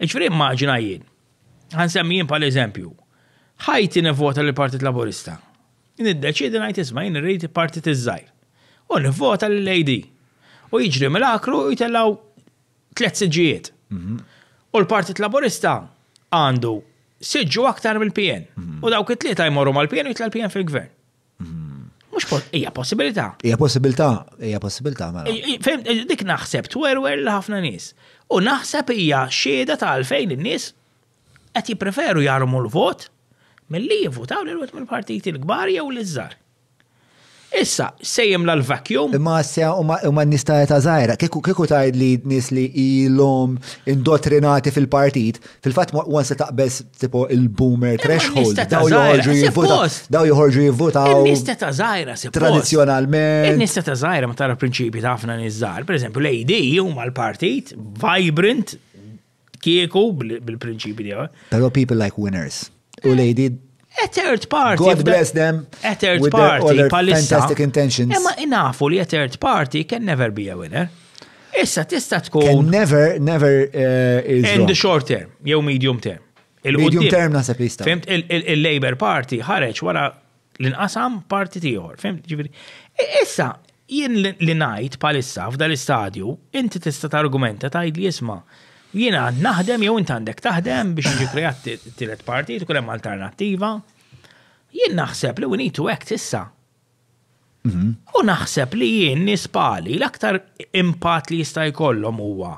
Iċfri immaġina jien, għansemmi jien pal eżempju, ħajti nivvota l-Partit Laburista. Niddeċidi ngħid isma' jien irrid partit iż-żgħir. U nivvota l-AD. U jiġri mill-akru jtellaw tliet siġijiet. U l-Partit Laburista għandu siġġu aktar mill-PN. U dawk it-tlieta jmorru mal-PN u jitla l-PN fil-gvern mux hija possibilità. Hija possibilità, hija possibilità mela. Fejn eh, dik naħseb twerwer li ħafna nies. U naħseb hija xhieda ta' għalfejn in-nies qed jippreferu jarmu l-vot milli jivvotaw l-vot mill-partiti l-kbar jew l izzar Issa, sejjem l-vacuum. Ma sja u ma nista' ta' zaħira, kieku ta' li nis li ilom indottrinati fil-partit, fil-fat għan se taqbess tipo il-boomer threshold, daw joħorġu jivvuta, daw joħorġu jivvuta. Nista ta' zaħira, se Tradizjonalment. Nista ta' zaħira ma tara prinċipi ta' għafna nizzar, per eżempju, l-AD huma l-partit, vibrant, kieku bil-prinċipi di Pero people like winners. U l-AD A third party. God bless them. A third with party. Their palissa. Fantastic intentions. Imma inafu li a third party can never be a winner. Issa tista tkun. Can never, never uh, is. In wrong. the short term, jew medium term. Il medium term nasa pista. Fimt il-Labor Party ħareġ wara l-inqasam parti tiegħor. Fimt ġifieri. Issa jien li ngħid palissa f'dal istadju inti tista' targumenta id li jisma' Jiena naħdem jew inti għandek taħdem biex jiġi kreat tielet parti, tkun hemm alternattiva. Jien naħseb li we need to act issa. Mhm. U naħseb li jien nispali l-aktar impatt li jista' jkollhom huwa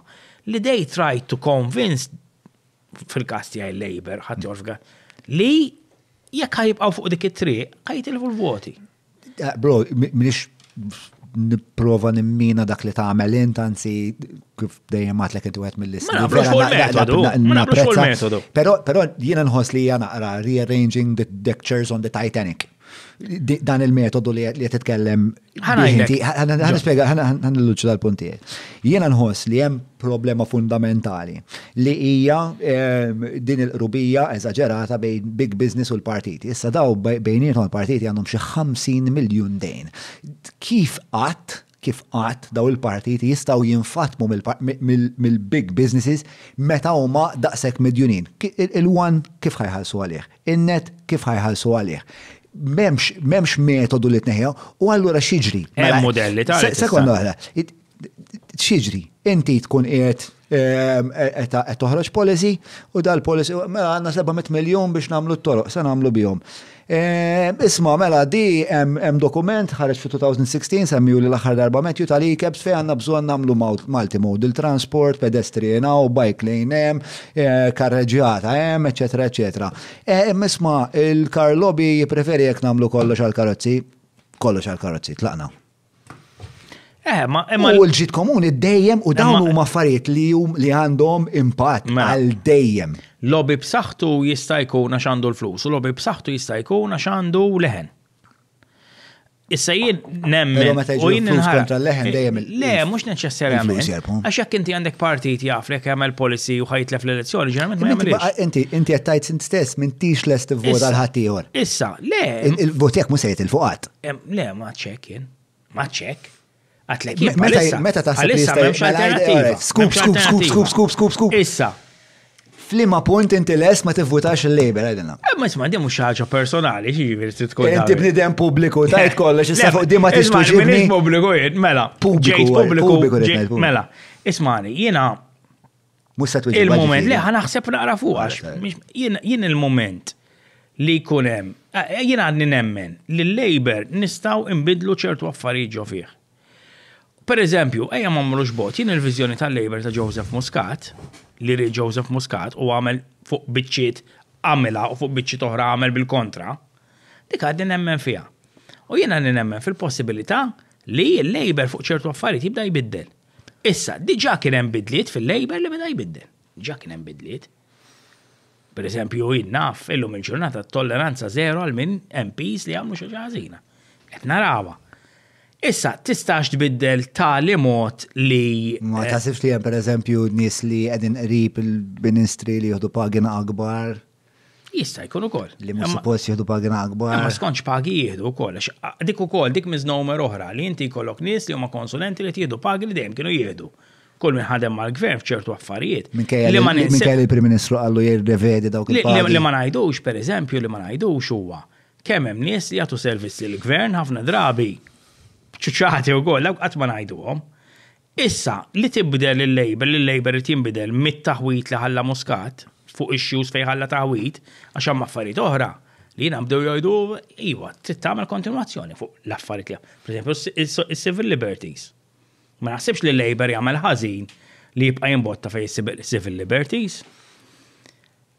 li they try to convince fil-kasti għaj labor, ħat mm. jorfga, li jekk ħajibqaw fuq dik it-triq, ħajtilfu l-voti. Eh, bro, minix niprofa nimmina dak li tagħmel int anzi kif dejjem għatlek inti wieħed mill metodu Però jiena nħoss li hija naqra rearranging the lectures on the Titanic dan il-metodu li qed titkellem. Ħana spjega ħana l-luċċu dal-puntijiet. Jiena nħoss li hemm problema fundamentali li hija ehm, din il rubija eżaġerata bejn big business u l-partiti. Issa daw bejnietom l-partiti għandhom xi 50 miljun dejn. Kif qatt kif qatt daw il-partiti jistaw jinfatmu mill-big businesses meta huma daqshekk midjunin. il wan kif ħajħalsu għalih, in-net kif ħajħalsu għalih memx, memx metodu li tneħja u għallura xieġri. Hemm mela, modelli ta' Sekonda għala, xieġri, inti tkun qiegħed et e, e, e toħroġ policy u dal-policy mela għandna 700 miljun biex nagħmlu t-toroq, se nagħmlu bihom. Isma, mela, di hemm dokument ħareġ fi 2016 semmiju li l-aħħar darba metju tal cabs fejn għandna bżonn nagħmlu il transport, pedestrina u bike lane hemm, karreġjata hemm, eċetera, eċetera. Isma, il-Karlobi jipreferi jek nagħmlu kollox għal-karozzi, kollox għal-karozzi, tlaqna. Eh, eh, ma U l-ġit komuni dejjem u eh, dawn huma affarijiet li li għandhom impatt għal dejjem. Lobby b'saħħtu jista' jkun għax għandu l-flus, u lobby b'saħħtu jista' jkun għax għandu leħen. Issa jien nemmen. U jien kontra leħen eh, dejjem. Le, mhux neċessarjament. Għax jek inti għandek partit jaflek għamel policy u ħajtlef l-elezzjoni, ġerament ma jagħmelx. Inti inti qed tajt stess minn tix l-est tivvota l ħaddieħor. Issa, le. Il-vot mus mhux il jitilfuqat. Le, ma ċekk jien. Ma ċekk. Għatlek, meta ta' eh, Skup, skup, skup, skup, skup, skup, skup. Issa. Flima punt inti les ma tivvutax il-Labor, għedina. Eh, ma jisma, di mux ħagħa personali, xivir, t-tkun. Inti bnidem publiku, tajt kollox, issa fuq di ma t-istax. Mela, publiku, mela. Publiku, mela. Ismani, jena. Il-moment, li xsepp naqra fuqax. Jien il-moment li kunem, eh, jina għadni nemmen, li l-Labor nistaw imbidlu ċertu affarijiet ġo fih Per eżempju, ejja ma mrux bot, jien il-vizjoni tal-Labor ta' Joseph Muscat, li ri Joseph Muscat u għamel fuq biċċiet għamela u fuq biċċiet oħra għamel bil-kontra, dik għaddin nemmen fija. U jiena nemmen fil-possibilità li l-Labor fuq ċertu affarijiet jibda jbiddel. Issa, diġa kien hemm bidliet fil-Labor li bida jbiddel. Diġa kien hemm bidliet. Per eżempju, jien naf illum il-ġurnata tolleranza zero għal minn MPs li għamlu xi ħażina. Qed narawha Issa, tistax tbiddel tali mot li. Ma eh, sifx li per eżempju nis li għedin qrib il-ministri li jihdu pagina akbar. Jista' jkun ukoll. Li mhux suppost jieħdu pagina akbar. Ma skonċ pagi jieħdu wkoll. Ah, dik ukoll dik miżnomer oħra li inti jkollok nies li huma konsulenti li tieħdu pagi li dejjem kienu jieħdu. Kull minn ħadem mal-gvern f'ċertu affarijiet. Minkejja li prim Ministru għallu jirrevedi dawk il Li ma ngħidux pereżempju li ma ngħidux huwa kemm hemm nies li jagħtu servizz lill-gvern ħafna drabi ċuċaħati u gol, għatman ma għom. Issa, li tibdel il li l-lejber li tibdel mit-taħwit li ħalla muskat, fuq ix fej ħalla taħwit, għaxan maffariet oħra. Li jina bdew jgħidu, iwa, tittamel kontinuazzjoni fuq l-affariet li. Per esempio, il-civil liberties. Ma naħsibx li l lejber jgħamil ħażin li jibqa jimbotta fej civil liberties.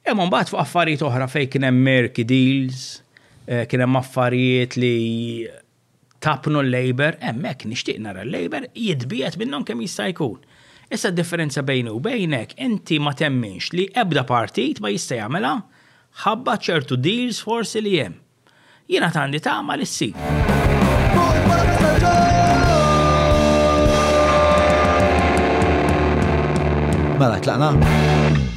Imma bat fuq affarijiet oħra fej kien hemm merki deals, eh, kien hemm affarijiet li tapnu l-Labor, emmek nishtiq nara l-Labor jidbijat minnon kemm jista' jkun. Issa differenza bejnu u bejnek, inti ma temminx li ebda partit ma jista' jagħmilha ħabba ċertu deals forsi li hemm. Jiena tandi tagħmal is-sib. Mela tlaqna.